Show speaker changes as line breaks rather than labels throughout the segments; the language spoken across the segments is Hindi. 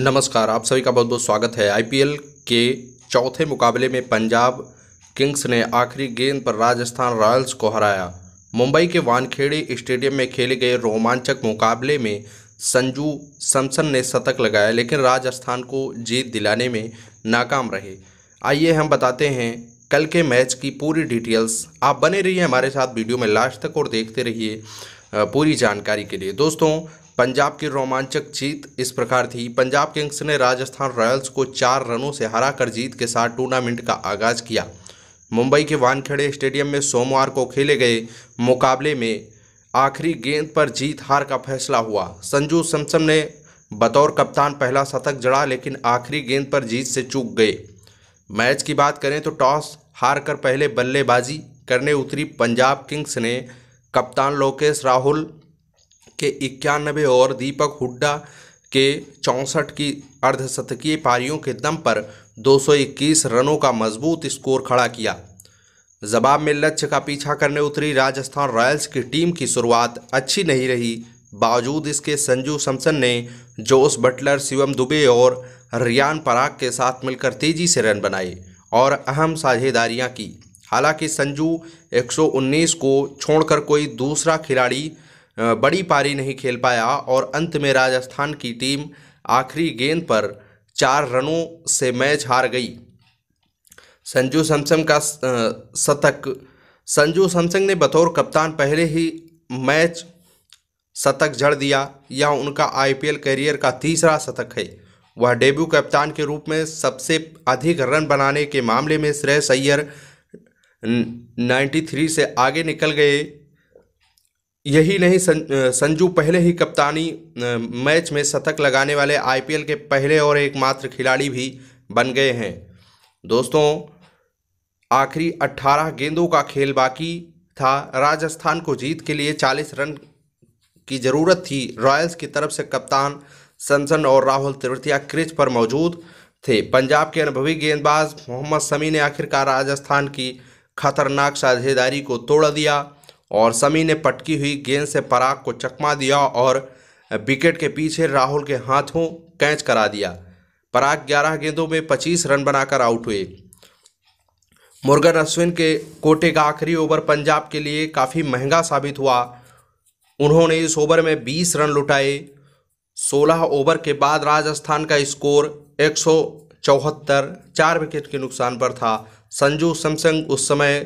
नमस्कार आप सभी का बहुत बहुत स्वागत है आईपीएल के चौथे मुकाबले में पंजाब किंग्स ने आखिरी गेंद पर राजस्थान रॉयल्स को हराया मुंबई के वानखेड़े स्टेडियम में खेले गए रोमांचक मुकाबले में संजू सैमसन ने शतक लगाया लेकिन राजस्थान को जीत दिलाने में नाकाम रहे आइए हम बताते हैं कल के मैच की पूरी डिटेल्स आप बने रहिए हमारे साथ वीडियो में लास्ट तक और देखते रहिए पूरी जानकारी के लिए दोस्तों पंजाब की रोमांचक जीत इस प्रकार थी पंजाब किंग्स ने राजस्थान रॉयल्स को चार रनों से हराकर जीत के साथ टूर्नामेंट का आगाज किया मुंबई के वानखेड़े स्टेडियम में सोमवार को खेले गए मुकाबले में आखिरी गेंद पर जीत हार का फैसला हुआ संजू सैमसन ने बतौर कप्तान पहला शतक जड़ा लेकिन आखिरी गेंद पर जीत से चूक गए मैच की बात करें तो टॉस हार कर पहले बल्लेबाजी करने उतरी पंजाब किंग्स ने कप्तान लोकेश राहुल के इक्यानवे और दीपक हुड्डा के चौंसठ की अर्धशतकीय पारियों के दम पर 221 रनों का मजबूत स्कोर खड़ा किया जवाब में लक्ष्य का पीछा करने उतरी राजस्थान रॉयल्स की टीम की शुरुआत अच्छी नहीं रही बावजूद इसके संजू सैमसन ने जोस बटलर शिवम दुबे और रियान पराग के साथ मिलकर तेजी से रन बनाए और अहम साझेदारियां की हालांकि संजू 119 को छोड़कर कोई दूसरा खिलाड़ी बड़ी पारी नहीं खेल पाया और अंत में राजस्थान की टीम आखिरी गेंद पर चार रनों से मैच हार गई संजू सैमसंग का शतक संजू सैमसंग ने बतौर कप्तान पहले ही मैच शतक जड़ दिया यह उनका आईपीएल करियर का तीसरा शतक है वह डेब्यू कप्तान के रूप में सबसे अधिक रन बनाने के मामले में श्रेय सैयर 93 से आगे निकल गए यही नहीं सं, संजू पहले ही कप्तानी मैच में शतक लगाने वाले आईपीएल के पहले और एकमात्र खिलाड़ी भी बन गए हैं दोस्तों आखिरी 18 गेंदों का खेल बाकी था राजस्थान को जीत के लिए 40 रन की ज़रूरत थी रॉयल्स की तरफ से कप्तान सनसन और राहुल त्रिवतिया क्रिच पर मौजूद थे पंजाब के अनुभवी गेंदबाज मोहम्मद शमी ने आखिरकार राजस्थान की खतरनाक साझेदारी को तोड़ दिया और समी ने पटकी हुई गेंद से पराग को चकमा दिया और विकेट के पीछे राहुल के हाथों कैच करा दिया पराग 11 गेंदों में 25 रन बनाकर आउट हुए मुर्गन अश्विन के कोटे का आखिरी ओवर पंजाब के लिए काफ़ी महंगा साबित हुआ उन्होंने इस ओवर में 20 रन लुटाए 16 ओवर के बाद राजस्थान का स्कोर एक चौहत्तर चार विकेट के नुकसान पर था संजू सैमसंग उस समय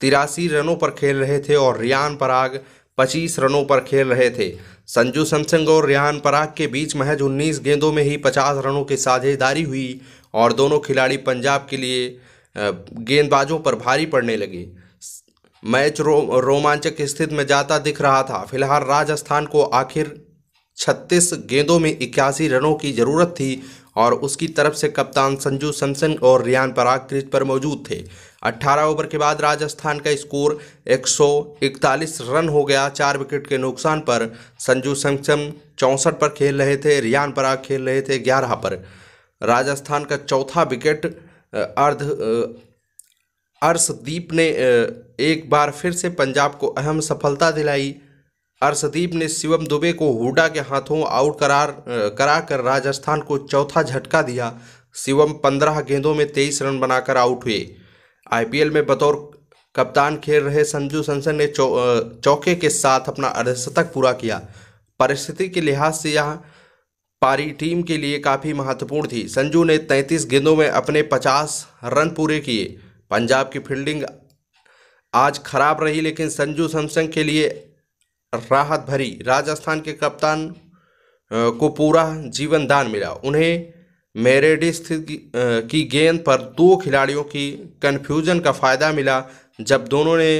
तिरासी रनों पर खेल रहे थे और रियान पराग पच्चीस रनों पर खेल रहे थे संजू सैमसंग और रियान पराग के बीच महज उन्नीस गेंदों में ही पचास रनों की साझेदारी हुई और दोनों खिलाड़ी पंजाब के लिए गेंदबाजों पर भारी पड़ने लगे मैच रो, रोमांचक स्थिति में जाता दिख रहा था फिलहाल राजस्थान को आखिर 36 गेंदों में इक्यासी रनों की जरूरत थी और उसकी तरफ से कप्तान संजू सैमसन और रियान पराग क्रीज पर मौजूद थे 18 ओवर के बाद राजस्थान का स्कोर 141 रन हो गया चार विकेट के नुकसान पर संजू सैमसन चौंसठ पर खेल रहे थे रियान पराग खेल रहे थे ग्यारह पर राजस्थान का चौथा विकेट अर्ध अर्शदीप ने एक बार फिर से पंजाब को अहम सफलता दिलाई अर्शदीप ने शिवम दुबे को हुडा के हाथों आउट करार करा कर राजस्थान को चौथा झटका दिया शिवम पंद्रह गेंदों में तेईस रन बनाकर आउट हुए आईपीएल में बतौर कप्तान खेल रहे संजू सैमसन ने चौ, चौके के साथ अपना अर्धशतक पूरा किया परिस्थिति के लिहाज से यह पारी टीम के लिए काफ़ी महत्वपूर्ण थी संजू ने 33 गेंदों में अपने 50 रन पूरे किए पंजाब की फील्डिंग आज खराब रही लेकिन संजू सैमसंग के लिए राहत भरी राजस्थान के कप्तान को पूरा जीवन दान मिला उन्हें मेरेडिस्थ की गेंद पर दो खिलाड़ियों की कन्फ्यूजन का फ़ायदा मिला जब दोनों ने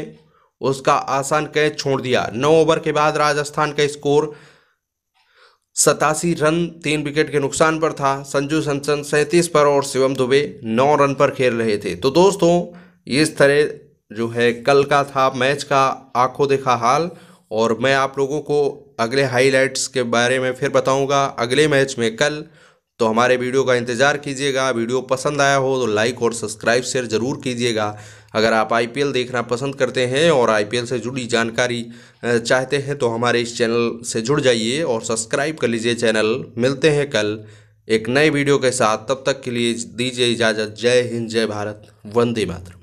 उसका आसान कैच छोड़ दिया नौ ओवर के बाद राजस्थान का स्कोर सतासी रन तीन विकेट के नुकसान पर था संजू सैमसन सैंतीस पर और शिवम दुबे नौ रन पर खेल रहे थे तो दोस्तों इस तरह जो है कल का था मैच का आंखों देखा हाल और मैं आप लोगों को अगले हाईलाइट्स के बारे में फिर बताऊंगा अगले मैच में कल तो हमारे वीडियो का इंतज़ार कीजिएगा वीडियो पसंद आया हो तो लाइक और सब्सक्राइब शेयर ज़रूर कीजिएगा अगर आप आईपीएल देखना पसंद करते हैं और आईपीएल से जुड़ी जानकारी चाहते हैं तो हमारे इस चैनल से जुड़ जाइए और सब्सक्राइब कर लीजिए चैनल मिलते हैं कल एक नए वीडियो के साथ तब तक के लिए दीजिए इजाज़त जय हिंद जय भारत वंदे मातृ